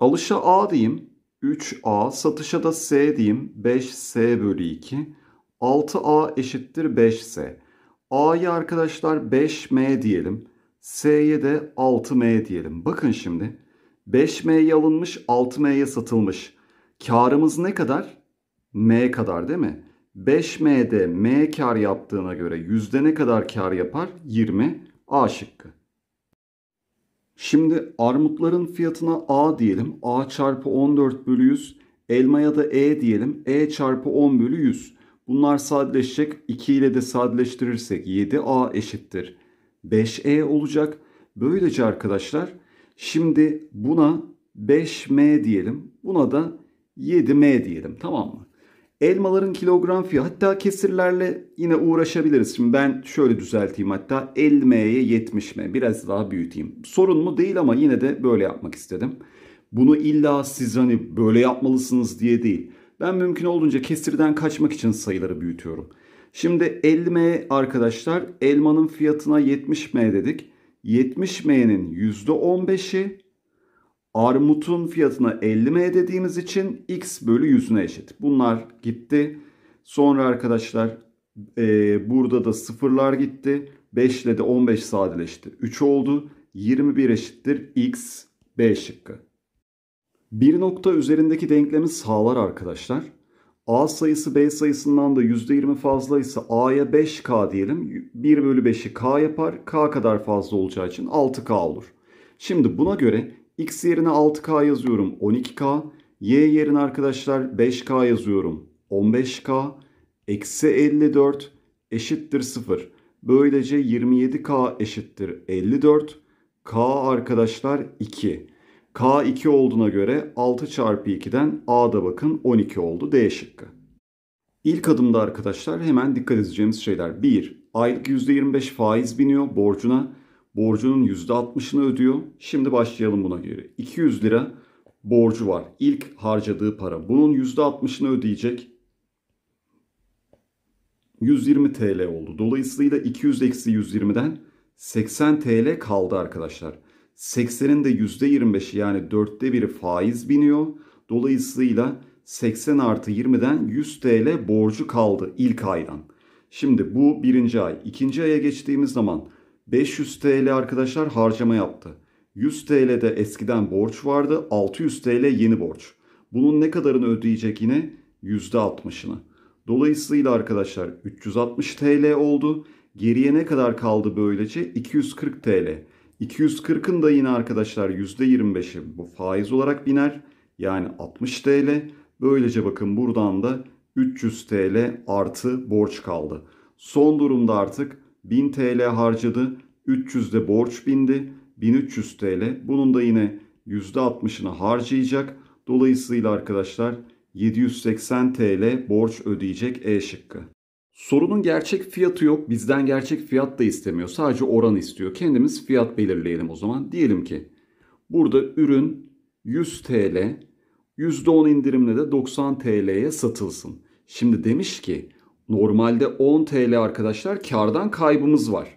Alışa A diyeyim. 3A. Satışa da S diyeyim. 5S bölü 2. 6A eşittir 5S. A'yı arkadaşlar 5M diyelim. S'ye de 6M diyelim. Bakın şimdi. 5M'ye alınmış 6M'ye satılmış. Karımız ne kadar? M kadar değil mi? 5M'de M kar yaptığına göre yüzde ne kadar kar yapar? 20 A şıkkı. Şimdi armutların fiyatına A diyelim. A çarpı 14 bölü 100. Elmaya da E diyelim. E çarpı 10 bölü 100. Bunlar sadeleşecek. 2 ile de sadeleştirirsek 7A eşittir. 5E olacak. Böylece arkadaşlar şimdi buna 5M diyelim. Buna da 7M diyelim. Tamam mı? Elmaların kilogram fiyatı hatta kesirlerle yine uğraşabiliriz. Şimdi ben şöyle düzelteyim hatta 50M'ye 70M biraz daha büyüteyim. Sorun mu değil ama yine de böyle yapmak istedim. Bunu illa siz hani böyle yapmalısınız diye değil. Ben mümkün olduğunca kesirden kaçmak için sayıları büyütüyorum. Şimdi 50M arkadaşlar elmanın fiyatına 70M dedik. 70M'nin %15'i Armutun fiyatına 50 M dediğimiz için X bölü 100'üne eşit. Bunlar gitti. Sonra arkadaşlar e, burada da sıfırlar gitti. 5 ile de 15 sadeleşti. 3 oldu. 21 eşittir X B şıkkı. Bir nokta üzerindeki denklemi sağlar arkadaşlar. A sayısı B sayısından da %20 fazlaysa A'ya 5K diyelim. 1 bölü 5'i K yapar. K kadar fazla olacağı için 6K olur. Şimdi buna göre X yerine 6K yazıyorum 12K. Y yerine arkadaşlar 5K yazıyorum 15K. Eksi 54 eşittir 0. Böylece 27K eşittir 54. K arkadaşlar 2. K 2 olduğuna göre 6 çarpı 2'den A'da bakın 12 oldu D şıkkı. İlk adımda arkadaşlar hemen dikkat edeceğimiz şeyler. 1. Aylık %25 faiz biniyor borcuna borcunun %60'ını ödüyor. Şimdi başlayalım buna göre. 200 lira borcu var. İlk harcadığı para. Bunun %60'ını ödeyecek. 120 TL oldu. Dolayısıyla 200 eksi 120'den 80 TL kaldı arkadaşlar. 80'in de %25'i yani dörtte biri faiz biniyor. Dolayısıyla 80 artı 20'den 100 TL borcu kaldı ilk aydan. Şimdi bu birinci ay. İkinci aya geçtiğimiz zaman 500 TL arkadaşlar harcama yaptı. 100 TL'de eskiden borç vardı. 600 TL yeni borç. Bunun ne kadarını ödeyecek yine? %60'ını. Dolayısıyla arkadaşlar 360 TL oldu. Geriye ne kadar kaldı böylece? 240 TL. 240'ın da yine arkadaşlar %25'i bu faiz olarak biner. Yani 60 TL. Böylece bakın buradan da 300 TL artı borç kaldı. Son durumda artık 1000 TL harcadı. 300 de borç bindi. 1300 TL. Bunun da yine %60'ını harcayacak. Dolayısıyla arkadaşlar 780 TL borç ödeyecek E şıkkı. Sorunun gerçek fiyatı yok. Bizden gerçek fiyat da istemiyor. Sadece oran istiyor. Kendimiz fiyat belirleyelim o zaman. Diyelim ki burada ürün 100 TL, %10 indirimle de 90 TL'ye satılsın. Şimdi demiş ki Normalde 10 TL arkadaşlar kardan kaybımız var.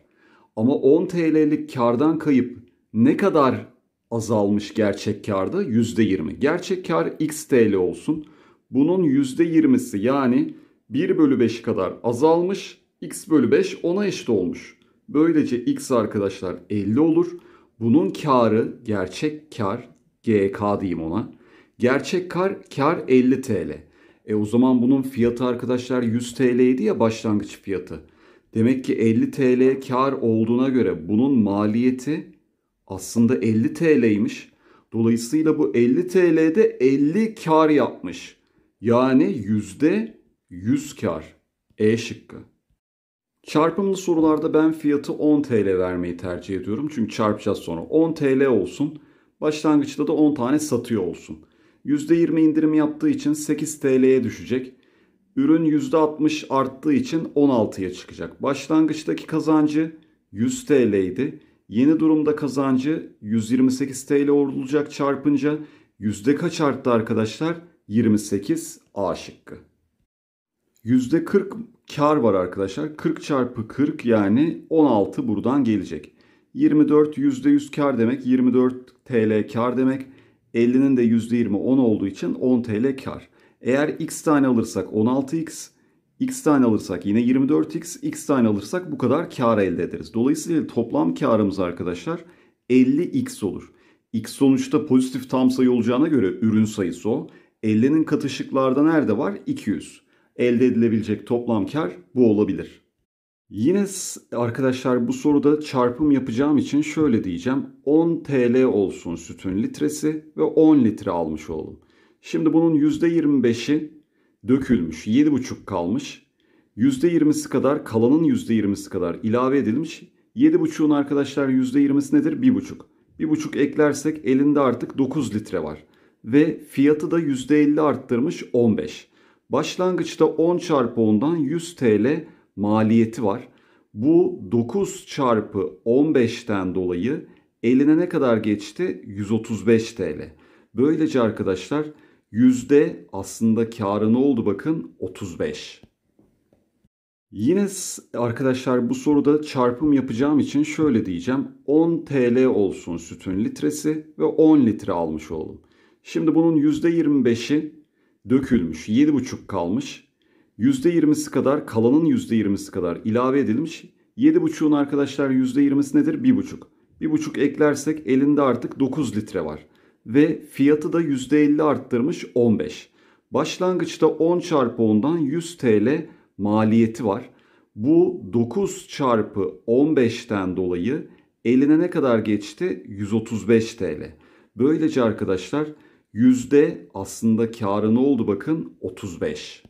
Ama 10 TL'lik kardan kayıp ne kadar azalmış gerçek karda? %20. Gerçek kar x TL olsun. Bunun %20'si yani 1 bölü 5 kadar azalmış. x bölü 5 ona eşit olmuş. Böylece x arkadaşlar 50 olur. Bunun karı gerçek kar GK diyeyim ona. Gerçek kar kar 50 TL. E o zaman bunun fiyatı arkadaşlar 100 TL'ydi ya başlangıç fiyatı. Demek ki 50 TL kar olduğuna göre bunun maliyeti aslında 50 TL'ymiş. Dolayısıyla bu 50 TL'de 50 kar yapmış. Yani %100 kar. E şıkkı. Çarpımlı sorularda ben fiyatı 10 TL vermeyi tercih ediyorum. Çünkü çarpacağız sonra. 10 TL olsun. Başlangıçta da 10 tane satıyor olsun. %20 indirim yaptığı için 8 TL'ye düşecek. Ürün %60 arttığı için 16'ya çıkacak. Başlangıçtaki kazancı 100 TL idi. Yeni durumda kazancı 128 TL olacak çarpınca yüzde kaç arttı arkadaşlar? 28 A şıkkı. Yüzde 40 kar var arkadaşlar. 40 çarpı 40 yani 16 buradan gelecek. 24 yüzde 100 kar demek 24 TL kar demek. 50'nin de %20 10 olduğu için 10 TL kar. Eğer x tane alırsak 16x, x tane alırsak yine 24x, x tane alırsak bu kadar kar elde ederiz. Dolayısıyla toplam karımız arkadaşlar 50x olur. x sonuçta pozitif tam sayı olacağına göre ürün sayısı o. 50'nin katışıklarda nerede var? 200. Elde edilebilecek toplam kar bu olabilir. Yine arkadaşlar bu soruda çarpım yapacağım için şöyle diyeceğim. 10 TL olsun sütün litresi ve 10 litre almış oldum. Şimdi bunun %25'i dökülmüş. 7,5 kalmış. %20'si kadar kalanın %20'si kadar ilave edilmiş. 7,5'un arkadaşlar %20'si nedir? 1,5. 1,5 eklersek elinde artık 9 litre var. Ve fiyatı da %50 arttırmış 15. Başlangıçta 10 çarpı 10'dan 100 TL maliyeti var. Bu 9 çarpı 15'ten dolayı eline ne kadar geçti? 135 TL. Böylece arkadaşlar yüzde aslında karı ne oldu bakın 35. Yine arkadaşlar bu soruda çarpım yapacağım için şöyle diyeceğim. 10 TL olsun sütün litresi ve 10 litre almış olalım. Şimdi bunun %25'i dökülmüş. 7,5 kalmış. %20'si kadar kalanın %20'si kadar ilave edilmiş. 7,5'un arkadaşlar %20'si nedir? 1,5. 1,5 eklersek elinde artık 9 litre var. Ve fiyatı da %50 arttırmış 15. Başlangıçta 10 çarpı 10'dan 100 TL maliyeti var. Bu 9 çarpı 15'ten dolayı eline ne kadar geçti? 135 TL. Böylece arkadaşlar yüzde aslında karı ne oldu bakın 35.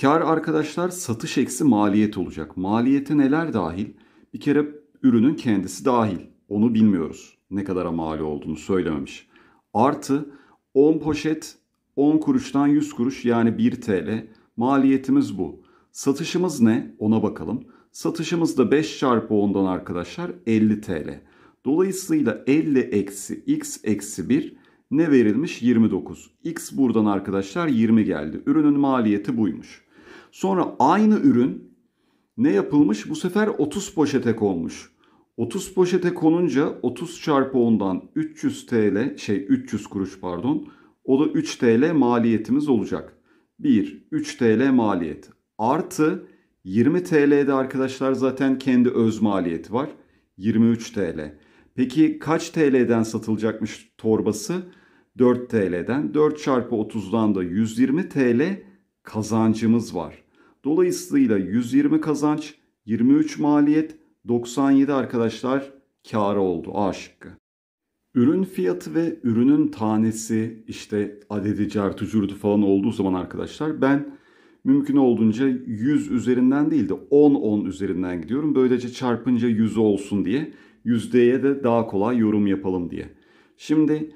Kar arkadaşlar satış eksi maliyet olacak. Maliyete neler dahil? Bir kere ürünün kendisi dahil. Onu bilmiyoruz. Ne kadara mali olduğunu söylememiş. Artı 10 poşet 10 kuruştan 100 kuruş yani 1 TL. Maliyetimiz bu. Satışımız ne? Ona bakalım. Satışımız da 5 çarpı 10'dan arkadaşlar 50 TL. Dolayısıyla 50 eksi x eksi 1 ne verilmiş? 29. X buradan arkadaşlar 20 geldi. Ürünün maliyeti buymuş. Sonra aynı ürün ne yapılmış? Bu sefer 30 poşete konmuş. 30 poşete konunca 30 çarpı 10'dan 300 TL şey 300 kuruş pardon. O da 3 TL maliyetimiz olacak. 1 3 TL maliyet artı 20 TL'de arkadaşlar zaten kendi öz maliyeti var. 23 TL. Peki kaç TL'den satılacakmış torbası? 4 TL'den 4 çarpı 30'dan da 120 TL kazancımız var. Dolayısıyla 120 kazanç, 23 maliyet, 97 arkadaşlar karı oldu A şıkkı. Ürün fiyatı ve ürünün tanesi işte adedi, cartı, cürdü falan olduğu zaman arkadaşlar ben mümkün olduğunca 100 üzerinden değil de 10-10 üzerinden gidiyorum. Böylece çarpınca 100 olsun diye yüzdeye de daha kolay yorum yapalım diye. Şimdi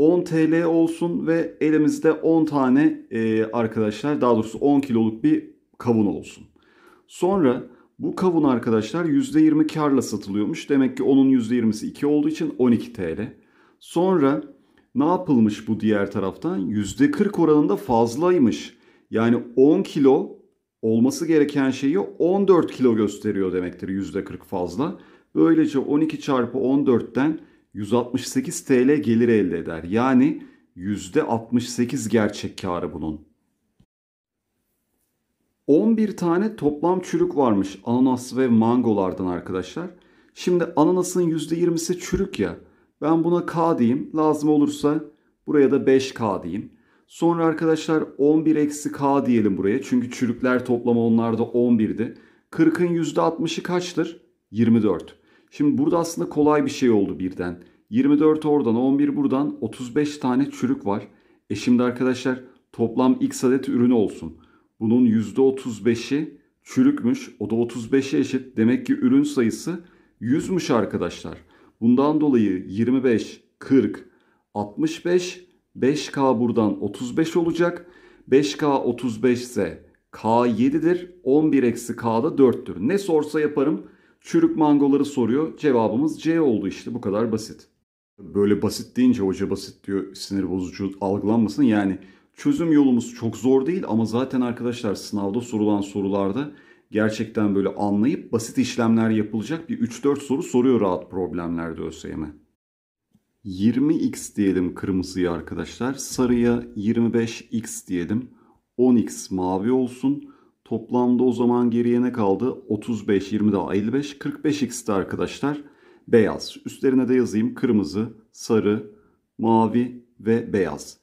10 TL olsun ve elimizde 10 tane e, arkadaşlar daha doğrusu 10 kiloluk bir kavun olsun. Sonra bu kavun arkadaşlar %20 karla satılıyormuş. Demek ki onun %20'si 2 olduğu için 12 TL. Sonra ne yapılmış bu diğer taraftan? %40 oranında fazlaymış. Yani 10 kilo olması gereken şeyi 14 kilo gösteriyor demektir %40 fazla. Böylece 12 çarpı 14'ten 168 TL gelir elde eder. Yani %68 gerçek karı bunun. 11 tane toplam çürük varmış ananas ve mangolardan arkadaşlar. Şimdi ananasın %20'si çürük ya. Ben buna K diyeyim. Lazım olursa buraya da 5K diyeyim. Sonra arkadaşlar 11 eksi K diyelim buraya. Çünkü çürükler toplamı onlarda 11'di. 40'ın %60'ı kaçtır? 24. Şimdi burada aslında kolay bir şey oldu birden. 24 oradan 11 buradan 35 tane çürük var. E şimdi arkadaşlar toplam x adet ürünü olsun. Bunun %35'i çürükmüş. O da 35'e eşit. Demek ki ürün sayısı 100'müş arkadaşlar. Bundan dolayı 25, 40, 65, 5K buradan 35 olacak. 5K 35 ise K 7'dir. 11 eksi K da 4'tür. Ne sorsa yaparım. Çürük mangoları soruyor. Cevabımız C oldu işte bu kadar basit. Böyle basit deyince hoca basit diyor sinir bozucu algılanmasın. Yani çözüm yolumuz çok zor değil ama zaten arkadaşlar sınavda sorulan sorularda gerçekten böyle anlayıp basit işlemler yapılacak bir 3-4 soru soruyor rahat problemlerde ÖSYM. 20x diyelim kırmızıya arkadaşlar. Sarıya 25x diyelim. 10x mavi olsun. Toplamda o zaman geriye ne kaldı? 35, 20 daha 55, 45x'ti arkadaşlar. Beyaz. Üstlerine de yazayım kırmızı, sarı, mavi ve beyaz.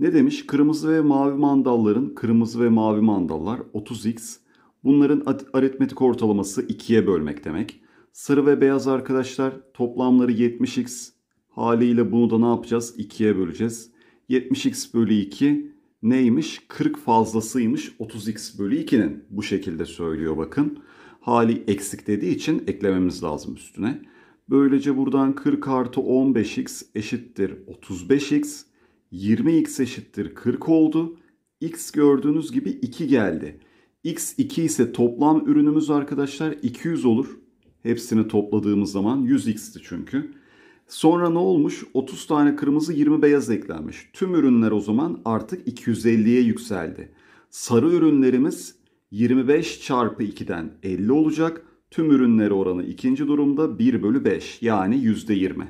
Ne demiş? Kırmızı ve mavi mandalların, kırmızı ve mavi mandallar 30x. Bunların aritmetik ortalaması 2'ye bölmek demek. Sarı ve beyaz arkadaşlar toplamları 70x. Haliyle bunu da ne yapacağız? 2'ye böleceğiz. 70x bölü 2 neymiş? 40 fazlasıymış 30x bölü 2'nin. Bu şekilde söylüyor bakın. Hali eksik dediği için eklememiz lazım üstüne. Böylece buradan 40 artı 15x eşittir 35x. 20x eşittir 40 oldu. x gördüğünüz gibi 2 geldi. x 2 ise toplam ürünümüz arkadaşlar 200 olur. Hepsini topladığımız zaman 100x'ti çünkü. Sonra ne olmuş? 30 tane kırmızı 20 beyaz eklenmiş. Tüm ürünler o zaman artık 250'ye yükseldi. Sarı ürünlerimiz 25 çarpı 2'den 50 olacak. Tüm ürünleri oranı ikinci durumda 1 bölü 5 yani %20.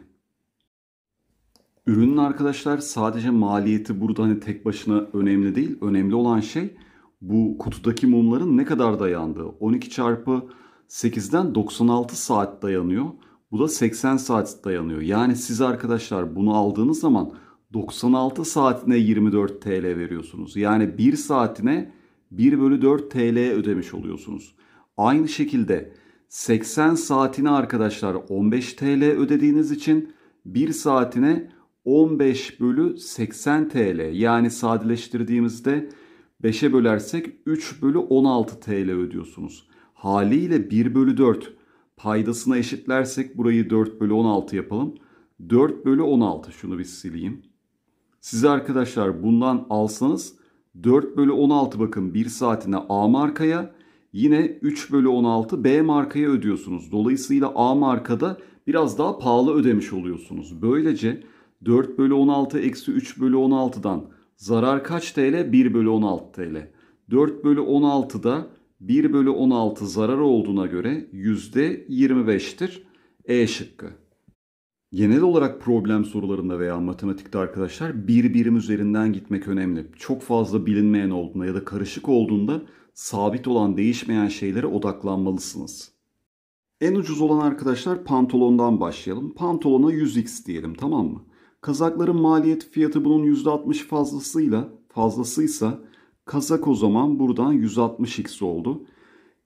Ürünün arkadaşlar sadece maliyeti burada hani tek başına önemli değil. Önemli olan şey bu kutudaki mumların ne kadar dayandığı. 12 çarpı 8'den 96 saat dayanıyor. Bu da 80 saat dayanıyor. Yani siz arkadaşlar bunu aldığınız zaman 96 saatine 24 TL veriyorsunuz. Yani 1 saatine 1 bölü 4 TL ödemiş oluyorsunuz. Aynı şekilde 80 saatine arkadaşlar 15 TL ödediğiniz için 1 saatine 15 bölü 80 TL yani sadeleştirdiğimizde 5'e bölersek 3 bölü 16 TL ödüyorsunuz. Haliyle 1 bölü 4 paydasına eşitlersek burayı 4 bölü 16 yapalım. 4 bölü 16 şunu bir sileyim. Size arkadaşlar bundan alsanız 4 bölü 16 bakın 1 saatine A markaya yine 3 bölü 16 B markaya ödüyorsunuz. Dolayısıyla A markada biraz daha pahalı ödemiş oluyorsunuz. Böylece 4 bölü 16 eksi 3 bölü 16'dan zarar kaç TL? 1 bölü 16 TL. 4 bölü 16'da 1 bölü 16 zarar olduğuna göre %25'tir. E şıkkı. Genel olarak problem sorularında veya matematikte arkadaşlar bir birim üzerinden gitmek önemli. Çok fazla bilinmeyen olduğunda ya da karışık olduğunda sabit olan değişmeyen şeylere odaklanmalısınız. En ucuz olan arkadaşlar pantolondan başlayalım. Pantolona 100x diyelim tamam mı? Kazakların maliyet fiyatı bunun %60 fazlasıyla fazlasıysa Kazak o zaman buradan 160x oldu.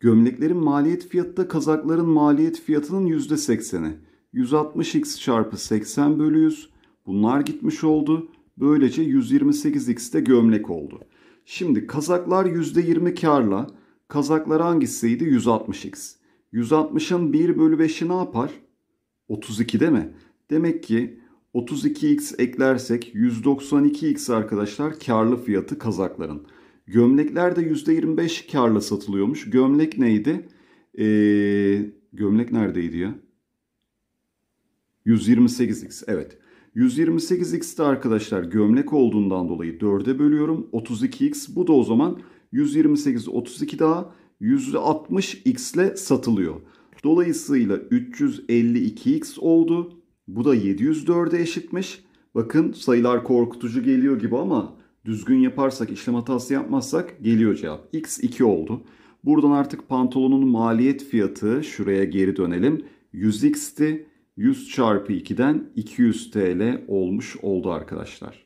Gömleklerin maliyet fiyatı da kazakların maliyet fiyatının %80'i. 160x çarpı 80 bölü 100. Bunlar gitmiş oldu. Böylece 128x de gömlek oldu. Şimdi kazaklar %20 karla. Kazaklar hangisiydi? 160x. 160'ın 1 bölü 5'i ne yapar? 32 değil mi? Demek ki 32x eklersek 192x arkadaşlar karlı fiyatı kazakların. Gömlekler de %25 karla satılıyormuş. Gömlek neydi? Ee, gömlek neredeydi ya? 128x evet. 128x'te arkadaşlar gömlek olduğundan dolayı 4'e bölüyorum. 32x bu da o zaman 128 32 daha %60x ile satılıyor. Dolayısıyla 352x oldu. Bu da 704'e eşitmiş. Bakın sayılar korkutucu geliyor gibi ama düzgün yaparsak, işlem hatası yapmazsak geliyor cevap. X2 oldu. Buradan artık pantolonun maliyet fiyatı, şuraya geri dönelim. 100x'ti. 100 çarpı 2'den 200 TL olmuş oldu arkadaşlar.